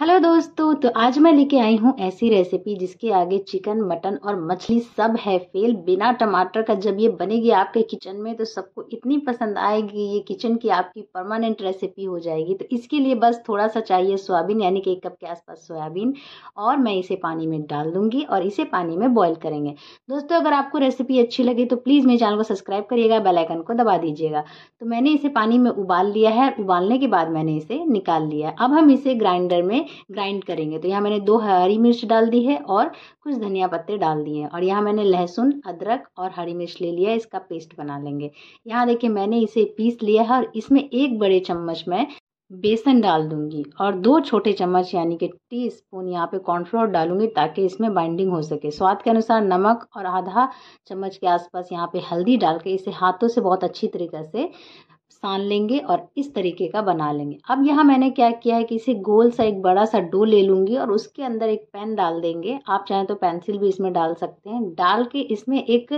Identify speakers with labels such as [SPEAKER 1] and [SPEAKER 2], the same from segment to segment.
[SPEAKER 1] hello दोस्तों तो आज मैं लेके आई हूँ ऐसी रेसिपी जिसके आगे चिकन मटन और मछली सब है फेल बिना टमाटर का जब ये बनेगी आपके किचन में तो सबको इतनी पसंद आएगी ये किचन की आपकी परमानेंट रेसिपी हो जाएगी तो इसके लिए बस थोड़ा सा चाहिए सोयाबीन यानी कि एक कप के आसपास सोयाबीन और मैं इसे पानी में डाल दूंगी और इसे पानी में बॉयल करेंगे दोस्तों अगर आपको रेसिपी अच्छी लगे तो प्लीज़ मेरे चैनल को सब्सक्राइब करिएगा बेलाइकन को दबा दीजिएगा तो मैंने इसे पानी में उबाल लिया है उबालने के बाद मैंने इसे निकाल लिया अब हम इसे ग्राइंडर में ग्राइंड करेंगे तो यहाँ मैंने दो हरी मिर्च डाल दी है और कुछ धनिया पत्ते डाल दिए हैं और यहाँ मैंने लहसुन अदरक और हरी मिर्च ले लिया है इसका पेस्ट बना लेंगे यहाँ देखिए मैंने इसे पीस लिया है और इसमें एक बड़े चम्मच में बेसन डाल दूंगी और दो छोटे चम्मच यानी कि टी स्पून यहाँ पे कॉर्नफ्लोर डालूंगी ताकि इसमें बाइंडिंग हो सके स्वाद के अनुसार नमक और आधा चम्मच के आसपास यहाँ पे हल्दी डाल के इसे हाथों से बहुत अच्छी तरीके से सान लेंगे और इस तरीके का बना लेंगे अब यहाँ मैंने क्या किया है कि इसे गोल सा एक बड़ा सा डो ले लूँगी और उसके अंदर एक पेन डाल देंगे आप चाहें तो पेंसिल भी इसमें डाल सकते हैं डाल के इसमें एक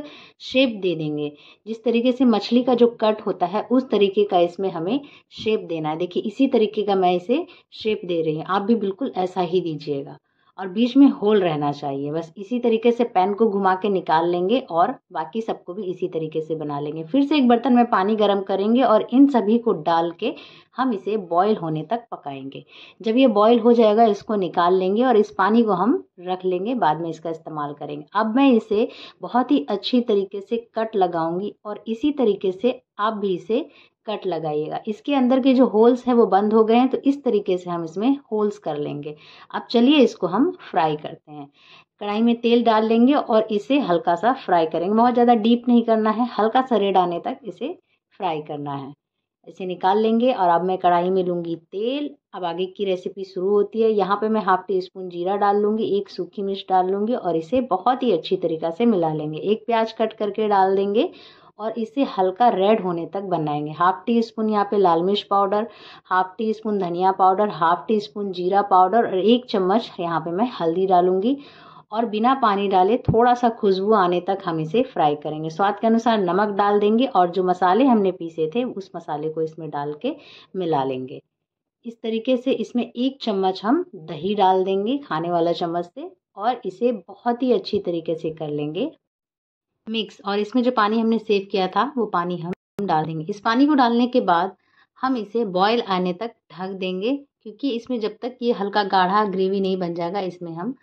[SPEAKER 1] शेप दे देंगे जिस तरीके से मछली का जो कट होता है उस तरीके का इसमें हमें शेप देना है देखिए इसी तरीके का मैं इसे शेप दे रही हूँ आप भी बिल्कुल ऐसा ही दीजिएगा और बीच में होल रहना चाहिए बस इसी तरीके से पैन को घुमा के निकाल लेंगे और बाकी सबको भी इसी तरीके से बना लेंगे फिर से एक बर्तन में पानी गर्म करेंगे और इन सभी को डाल के हम इसे बॉयल होने तक पकाएंगे जब ये बॉयल हो जाएगा इसको निकाल लेंगे और इस पानी को हम रख लेंगे बाद में इसका इस्तेमाल करेंगे अब मैं इसे बहुत ही अच्छी तरीके से कट लगाऊंगी और इसी तरीके से आप भी इसे कट लगाइएगा इसके अंदर के जो होल्स हैं वो बंद हो गए हैं तो इस तरीके से हम इसमें होल्स कर लेंगे अब चलिए इसको हम फ्राई करते हैं कढ़ाई में तेल डाल लेंगे और इसे हल्का सा फ्राई करेंगे बहुत ज़्यादा डीप नहीं करना है हल्का सा रेड आने तक इसे फ्राई करना है इसे निकाल लेंगे और अब मैं कढ़ाई में लूँगी तेल अब आगे की रेसिपी शुरू होती है यहाँ पे मैं हाफ टी स्पून जीरा डाल लूँगी एक सूखी मिर्च डाल लूँगी और इसे बहुत ही अच्छी तरीक़ा से मिला लेंगे एक प्याज कट करके डाल देंगे और इसे हल्का रेड होने तक बनाएंगे हाफ़ टी स्पून यहाँ पे लाल मिर्च पाउडर हाफ़ टी स्पून धनिया पाउडर हाफ़ टी स्पून जीरा पाउडर और एक चम्मच यहाँ पे मैं हल्दी डालूंगी और बिना पानी डाले थोड़ा सा खुशबू आने तक हम इसे फ्राई करेंगे स्वाद के अनुसार नमक डाल देंगे और जो मसाले हमने पीसे थे उस मसाले को इसमें डाल के मिला लेंगे इस तरीके से इसमें एक चम्मच हम दही डाल देंगे खाने वाला चम्मच से और इसे बहुत ही अच्छी तरीके से कर लेंगे मिक्स और इसमें जो पानी हमने सेव किया था वो पानी हम डाल देंगे इस पानी को डालने के बाद हम इसे बॉयल आने तक ढक देंगे क्योंकि इसमें जब तक ये हल्का गाढ़ा ग्रेवी नहीं बन जाएगा इसमें हम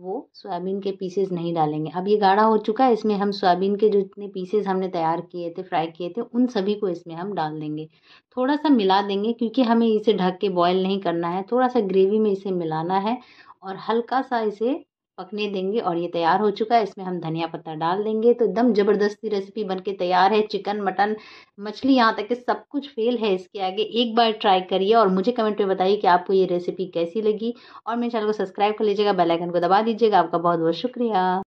[SPEAKER 1] वो सोयाबीन के पीसेस नहीं डालेंगे अब ये गाढ़ा हो चुका है इसमें हम सोयाबीन के जो जितने पीसेस हमने तैयार किए थे फ्राई किए थे उन सभी को इसमें हम डाल देंगे थोड़ा सा मिला देंगे क्योंकि हमें इसे ढक के बॉयल नहीं करना है थोड़ा सा ग्रेवी में इसे मिलाना है और हल्का सा इसे पकने देंगे और ये तैयार हो चुका है इसमें हम धनिया पत्ता डाल देंगे तो एकदम ज़बरदस्ती रेसिपी बन के तैयार है चिकन मटन मछली यहाँ तक कि सब कुछ फेल है इसके आगे एक बार ट्राई करिए और मुझे कमेंट में बताइए कि आपको ये रेसिपी कैसी लगी और मेरे चैनल को सब्सक्राइब कर लीजिएगा बेलाइकन को दबा दीजिएगा आपका बहुत बहुत शुक्रिया